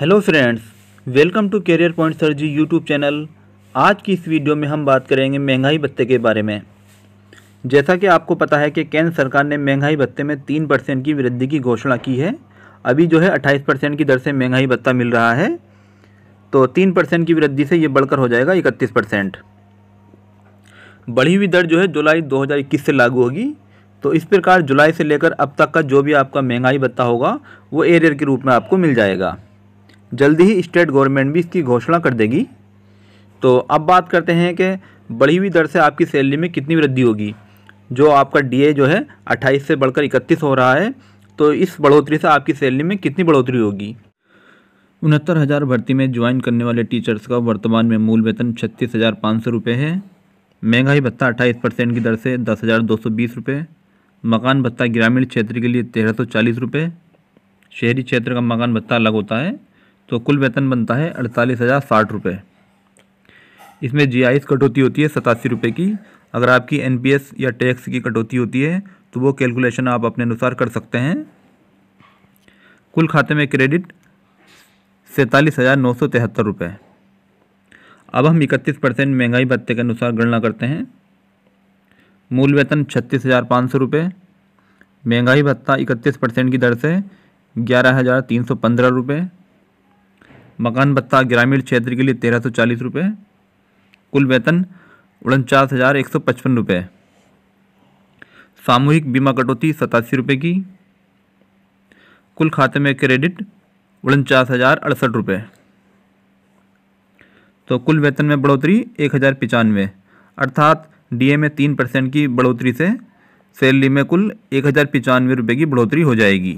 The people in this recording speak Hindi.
hello friends welcome to career point sir ji YouTube channel आज की इस वीडियो में हम बात करेंगे महंगाई भत्ते के बारे में जैसा कि आपको पता है कि केंद्र सरकार ने महंगाई भत्ते में तीन परसेंट की वृद्धि की घोषणा की है अभी जो है अट्ठाईस परसेंट की दर से महंगाई भत्ता मिल रहा है तो तीन परसेंट की वृद्धि से ये बढ़कर हो जाएगा इकतीस परसेंट बढ़ी हुई दर जो है जुलाई इक्कीस से लागू होगी तो इस प्रकार जुलाई से लेकर अब तक का जो भी आपका महंगाई भत्ता होगा वो एरियर के रूप में आपको मिल जाएगा जल्दी ही स्टेट गवर्नमेंट भी इसकी घोषणा कर देगी तो अब बात करते हैं कि बढ़ी हुई दर से आपकी सैलरी में कितनी वृद्धि होगी जो आपका डीए जो है 28 से बढ़कर 31 हो रहा है तो इस बढ़ोतरी से आपकी सैलरी में कितनी बढ़ोतरी होगी उनहत्तर हज़ार भर्ती में ज्वाइन करने वाले टीचर्स का वर्तमान में मूल वेतन छत्तीस हज़ार पाँच सौ रुपये है महंगाई भत्ता अट्ठाईस परसेंट की दर से दस हज़ार दो सौ बीस रुपये मकान भत्ता ग्रामीण क्षेत्र के लिए तेरह सौ चालीस रुपये शहरी क्षेत्र का मकान भत्ता अलग होता है तो कुल वेतन बनता है अड़तालीस हज़ार साठ रुपये इसमें जी आई कटौती होती है सतासी रुपये की अगर आपकी एन पी एस या टैक्स की कटौती होती है तो वो कैलकुलेशन आप अपने अनुसार कर सकते हैं कुल खाते में क्रेडिट सैंतालीस हज़ार नौ सौ तिहत्तर रुपये अब हम इकतीस परसेंट महंगाई भत्ते के अनुसार गणना करते हैं मूल वेतन छत्तीस हज़ार पाँच सौ रुपये महंगाई भत्ता इकतीस परसेंट की दर से ग्यारह हज़ार तीन सौ पंद्रह रुपये मकान भत्ता ग्रामीण क्षेत्र के लिए तेरह सौ चालीस रुपये कुल वेतन उनचास हज़ार एक सौ पचपन रुपये सामूहिक बीमा कटौती सतासी रुपये की कुल खाते में क्रेडिट उनचास हज़ार अड़सठ रुपये तो कुल वेतन में बढ़ोतरी एक हज़ार पचानवे अर्थात डीए में तीन परसेंट की बढ़ोतरी से सैलरी में कुल एक हज़ार पचानवे रुपये की बढ़ोतरी हो जाएगी